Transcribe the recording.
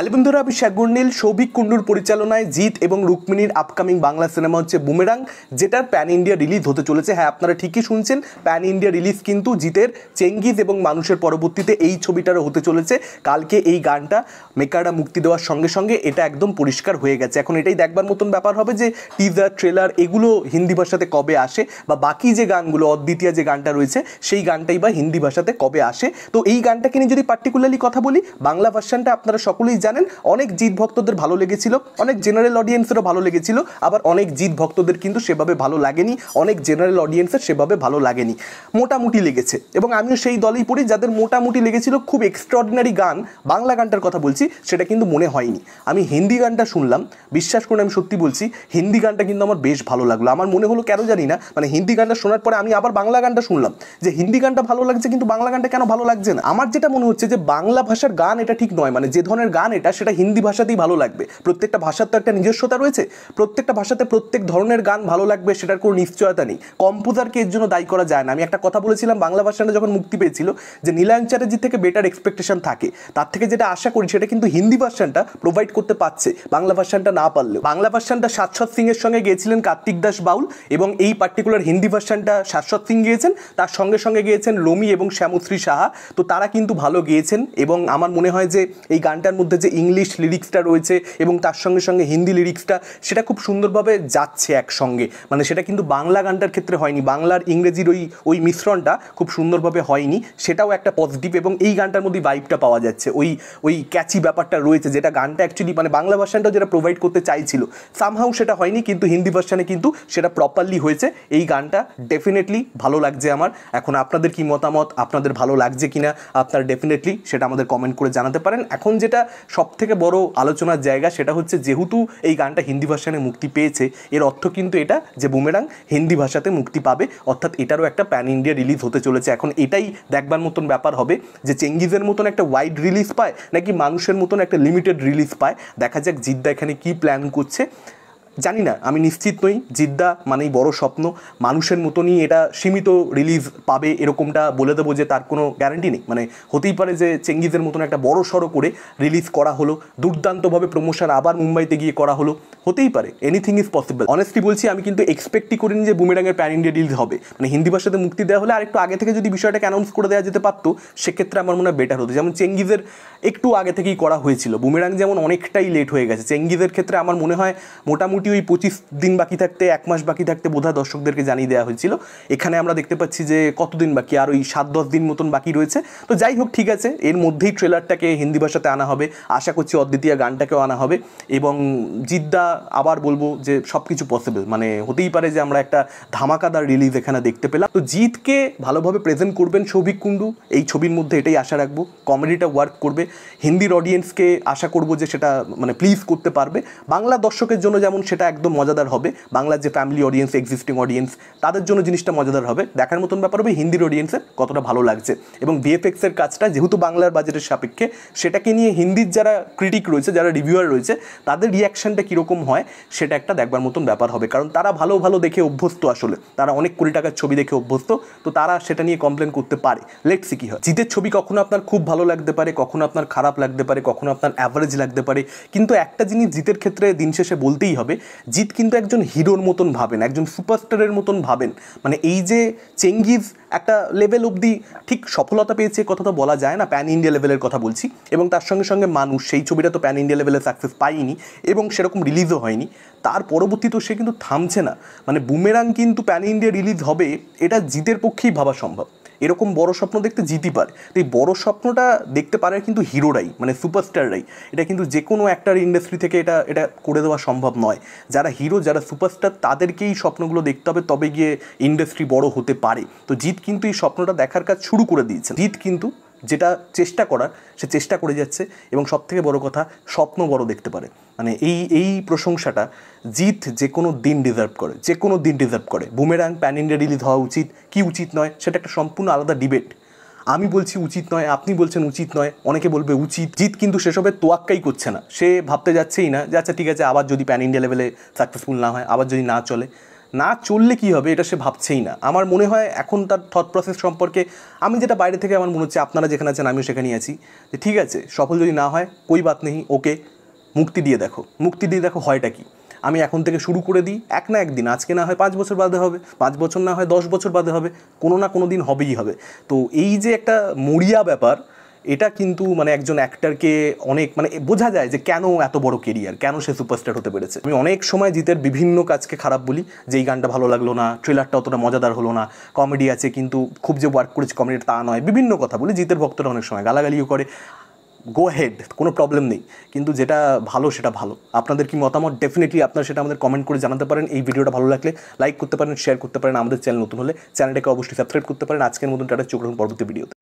hello বন্ধুরা আমি শ্যাগুর্নিল সৌভিক কুণ্ডুর পরিচালনায় জিৎ এবং রুক্মিণীর আপকামিং বাংলা সিনেমা হচ্ছে বুমেরাং যেটার প্যান ইন্ডিয়া রিলিজ হতে চলেছে হ্যাঁ আপনারা ঠিকই শুনছেন প্যান ইন্ডিয়া রিলিজ কিন্তু জিতের চেঙ্গিজ এবং মানুষের পরবর্তীতে এই ছবিটারও হতে চলেছে কালকে এই গানটা মেকাররা মুক্তি দেওয়ার সঙ্গে সঙ্গে এটা একদম পরিষ্কার হয়ে গেছে এখন এটাই দেখবার মতন ব্যাপার হবে যে টিজার ট্রেলার এগুলো হিন্দি ভাষাতে কবে আসে বা বাকি যে গানগুলো অদ্বিতীয় যে গানটা রয়েছে সেই গানটাই বা হিন্দি ভাষাতে কবে আসে তো এই গানটাকে নিয়ে যদি পার্টিকুলারলি কথা বলি বাংলা ভার্সানটা আপনারা সকলেই জানেন অনেক জিত ভক্তদের ভালো লেগেছিল অনেক জেনারেল অডিয়েন্সেরও ভালো লেগেছিল আবার অনেক জিত ভক্তদের কিন্তু সেভাবে ভালো লাগেনি অনেক জেনারেল অডিয়েন্সের সেভাবে ভালো লাগেনি মোটামুটি লেগেছে এবং আমিও সেই দলেই পড়ি যাদের মোটামুটি লেগেছিল খুব এক্সট্রাঅর্ডিনারি গান বাংলা গানটার কথা বলছি সেটা কিন্তু মনে হয়নি আমি হিন্দি গানটা শুনলাম বিশ্বাস করে আমি সত্যি বলছি হিন্দি গানটা কিন্তু আমার বেশ ভালো লাগলো আমার মনে হলো কেন জানি না মানে হিন্দি গানটা শোনার পরে আমি আবার বাংলা গানটা শুনলাম যে হিন্দি গানটা ভালো লাগছে কিন্তু বাংলা গানটা কেন ভালো লাগছে না আমার যেটা মনে হচ্ছে যে বাংলা ভাষার গান এটা ঠিক নয় মানে যে ধরনের গান এটা সেটা হিন্দি ভাষাতেই ভালো লাগবে প্রত্যেকটা ভাষার তো একটা নিজস্বতা রয়েছে প্রত্যেকটা ভাষাতে প্রত্যেক ধরনের গান ভালো লাগবে সেটার কোনো নিশ্চয়তা নেই কম্পোজারকে এর জন্য দায়ী করা যায় না আমি একটা কথা বলেছিলাম বাংলা ভাষাটা যখন মুক্তি পেয়েছিল যে নীলায়ন চ্যাটার্জির থেকে বেটার এক্সপেকটেশন থাকে তার থেকে যেটা আশা করি সেটা কিন্তু হিন্দি ভার্সানটা প্রোভাইড করতে পারছে বাংলা ভার্সানটা না পারলেও বাংলা ভার্সানটা সিং এর সঙ্গে গিয়েছিলেন কার্তিক দাস বাউল এবং এই পার্টিকুলার হিন্দি ভার্সানটা শাশ্বত সিং গিয়েছেন তার সঙ্গে সঙ্গে গিয়েছেন লোমি এবং শ্যামশ্রী সাহা তো তারা কিন্তু ভালো গিয়েছেন এবং আমার মনে হয় যে এই গানটার মধ্যে যে ইংলিশ লিরিক্সটা রয়েছে এবং তার সঙ্গে সঙ্গে হিন্দি লিরিক্সটা সেটা খুব সুন্দরভাবে যাচ্ছে একসঙ্গে মানে সেটা কিন্তু বাংলা গানটার ক্ষেত্রে হয়নি বাংলার ইংরেজির ওই ওই মিশ্রণটা খুব সুন্দরভাবে হয়নি সেটাও একটা পজিটিভ এবং এই গানটার মধ্যে ভাইবটা পাওয়া যাচ্ছে ওই ওই ক্যাচি ব্যাপারটা রয়েছে যেটা গানটা অ্যাকচুয়ালি মানে বাংলা ভার্সানটাও যেটা প্রোভাইড করতে চাইছিল সামহাউ সেটা হয়নি কিন্তু হিন্দি ভার্সানে কিন্তু সেটা প্রপারলি হয়েছে এই গানটা ডেফিনেটলি ভালো লাগছে আমার এখন আপনাদের কি মতামত আপনাদের ভালো লাগছে কিনা আপনারা ডেফিনেটলি সেটা আমাদের কমেন্ট করে জানাতে পারেন এখন যেটা সবথেকে বড় আলোচনার জায়গা সেটা হচ্ছে যেহেতু এই গানটা হিন্দি ভাষায় মুক্তি পেয়েছে এর অর্থ কিন্তু এটা যে বুমেরাং হিন্দি ভাষাতে মুক্তি পাবে অর্থাৎ এটারও একটা প্যান ইন্ডিয়া রিলিজ হতে চলেছে এখন এটাই দেখবার মতন ব্যাপার হবে যে চেঙ্গিজের মতন একটা ওয়াইড রিলিজ পায় নাকি মানুষের মতন একটা লিমিটেড রিলিজ পায় দেখা যাক জিদ্দা এখানে কী প্ল্যান করছে জানি না আমি নিশ্চিত নই জিদ্দা মানেই বড় স্বপ্ন মানুষের মতনই এটা সীমিত রিলিজ পাবে এরকমটা বলে দেবো যে তার কোনো গ্যারান্টি নেই মানে হতেই পারে যে চেঙ্গিজের মতন একটা বড় সড়ো করে রিলিজ করা হলো দুর্দান্তভাবে প্রমোশন আবার মুম্বাইতে গিয়ে করা হলো হতেই পারে এনিথিং ইজ পসিবল অনেস্টলি বলছি আমি কিন্তু এক্সপেক্টই করিনি যে বুমেরাঙের প্যান ইন্ডিয়া রিলিজ হবে মানে হিন্দি ভাষাতে মুক্তি দেওয়া হলে আরেকটু আগে থেকে যদি বিষয়টাকে অ্যানাউন্স করে দেওয়া যেতে পারতো সেক্ষেত্রে আমার মনে হয় বেটার হতো যেমন চেঙ্গিজের একটু আগে থেকেই করা হয়েছিল বুমেরাং যেমন অনেকটাই লেট হয়ে গেছে চেঙ্গিজের ক্ষেত্রে আমার মনে হয় মোটামুটি মোটামুটি ওই পঁচিশ দিন বাকি থাকতে এক মাস বাকি থাকতে বোধহয় দর্শকদেরকে জানিয়ে দেওয়া হয়েছিল এখানে আমরা দেখতে পাচ্ছি যে কতদিন বাকি আর ওই সাত দশ দিন মতন বাকি রয়েছে তো যাই হোক ঠিক আছে এর মধ্যেই ট্রেলারটাকে হিন্দি ভাষাতে আনা হবে আশা করছি অদ্বিতীয়া গানটাকেও আনা হবে এবং জিদ্দা আবার বলবো যে সব কিছু পসিবল মানে হতেই পারে যে আমরা একটা ধামাকাদার রিলিজ এখানে দেখতে পেলাম তো জিতকে ভালোভাবে প্রেজেন্ট করবেন সৌভিক কুণ্ডু এই ছবির মধ্যে এটাই আশা রাখবো কমেডিটা ওয়ার্ক করবে হিন্দির অডিয়েন্সকে আশা করবো যে সেটা মানে প্লিজ করতে পারবে বাংলা দর্শকের জন্য যেমন সেটা সেটা একদম মজাদার হবে বাংলার যে ফ্যামিলি অডিয়েন্স এক্সিস্টিং অডিয়েন্স তাদের জন্য জিনিসটা মজাদার হবে দেখার মতন ব্যাপার হবে হিন্দির অডিয়েন্সের কতটা ভালো লাগছে এবং ভিএফএক্সের কাজটা যেহেতু বাংলার বাজেটের সাপেক্ষে সেটাকে নিয়ে হিন্দির যারা ক্রিটিক রয়েছে যারা রিভিউয়ার রয়েছে তাদের রিয়াকশানটা কীরকম হয় সেটা একটা দেখবার মতন ব্যাপার হবে কারণ তারা ভালো ভালো দেখে অভ্যস্ত আসলে তারা অনেক কোটি টাকার ছবি দেখে অভ্যস্ত তো তারা সেটা নিয়ে কমপ্লেন করতে পারে সি কী হয় জিতের ছবি কখনো আপনার খুব ভালো লাগতে পারে কখনো আপনার খারাপ লাগতে পারে কখনো আপনার অ্যাভারেজ লাগতে পারে কিন্তু একটা জিনিস জিতের ক্ষেত্রে দিন শেষে বলতেই হবে জিৎ কিন্তু একজন হিরোর মতন ভাবেন একজন সুপারস্টারের মতন ভাবেন মানে এই যে চেঙ্গিজ একটা লেভেল অবধি ঠিক সফলতা পেয়েছে কথা তো বলা যায় না প্যান ইন্ডিয়া লেভেলের কথা বলছি এবং তার সঙ্গে সঙ্গে মানুষ সেই ছবিটা তো প্যান ইন্ডিয়া লেভেলে সাকসেস পায়নি এবং সেরকম রিলিজও হয়নি তার তো সে কিন্তু থামছে না মানে বুমেরাং কিন্তু প্যান ইন্ডিয়া রিলিজ হবে এটা জিতের পক্ষেই ভাবা সম্ভব এরকম বড় স্বপ্ন দেখতে জিতি পারে তো এই বড় স্বপ্নটা দেখতে পারে কিন্তু হিরোরাই মানে সুপারস্টাররাই এটা কিন্তু যে কোনো একটার ইন্ডাস্ট্রি থেকে এটা এটা করে দেওয়া সম্ভব নয় যারা হিরো যারা সুপারস্টার তাদেরকেই স্বপ্নগুলো দেখতে হবে তবে গিয়ে ইন্ডাস্ট্রি বড় হতে পারে তো জিৎ কিন্তু এই স্বপ্নটা দেখার কাজ শুরু করে দিয়েছে জিৎ কিন্তু যেটা চেষ্টা করার সে চেষ্টা করে যাচ্ছে এবং সবথেকে বড় কথা স্বপ্ন বড় দেখতে পারে মানে এই এই প্রশংসাটা জিত যে কোনো দিন ডিজার্ভ করে যে কোনো দিন ডিজার্ভ করে বুমেরাং প্যান ইন্ডিয়া রিলিজ হওয়া উচিত কি উচিত নয় সেটা একটা সম্পূর্ণ আলাদা ডিবেট আমি বলছি উচিত নয় আপনি বলছেন উচিত নয় অনেকে বলবে উচিত জিত কিন্তু সেসবের তোয়াক্কাই করছে না সে ভাবতে যাচ্ছেই না যে আচ্ছা ঠিক আছে আবার যদি প্যান ইন্ডিয়া লেভেলে সাকসেসফুল না হয় আবার যদি না চলে না চললে কি হবে এটা সে ভাবছেই না আমার মনে হয় এখন তার থট প্রসেস সম্পর্কে আমি যেটা বাইরে থেকে আমার মনে হচ্ছে আপনারা যেখানে আছেন আমিও সেখানেই আছি যে ঠিক আছে সফল যদি না হয় কই বাত নেই ওকে মুক্তি দিয়ে দেখো মুক্তি দিয়ে দেখো হয়টা কি আমি এখন থেকে শুরু করে দিই এক না একদিন আজকে না হয় পাঁচ বছর বাদে হবে পাঁচ বছর না হয় দশ বছর বাদে হবে কোনো না কোনো দিন হবেই হবে তো এই যে একটা মরিয়া ব্যাপার এটা কিন্তু মানে একজন অ্যাক্টারকে অনেক মানে বোঝা যায় যে কেন এত বড় কেরিয়ার কেন সে সুপারস্টার হতে পেরেছে আমি অনেক সময় জিতের বিভিন্ন কাজকে খারাপ বলি যে এই গানটা ভালো লাগলো না ট্রেলারটা অতটা মজাদার হলো না কমেডি আছে কিন্তু খুব যে ওয়ার্ক করেছে কমেডি তা নয় বিভিন্ন কথা বলি জিতের ভক্তরা অনেক সময় গালাগালিও করে গো হেড কোনো প্রবলেম নেই কিন্তু যেটা ভালো সেটা ভালো আপনাদের কি মতামত ডেফিনেটলি আপনারা সেটা আমাদের কমেন্ট করে জানাতে পারেন এই ভিডিওটা ভালো লাগলে লাইক করতে পারেন শেয়ার করতে পারেন আমাদের চ্যানেল নতুন হলে চ্যানেলটাকে অবশ্যই সাবস্ক্রাইব করতে পারেন আজকের মতন টাটা চোখ পরবর্তী ভিডিওতে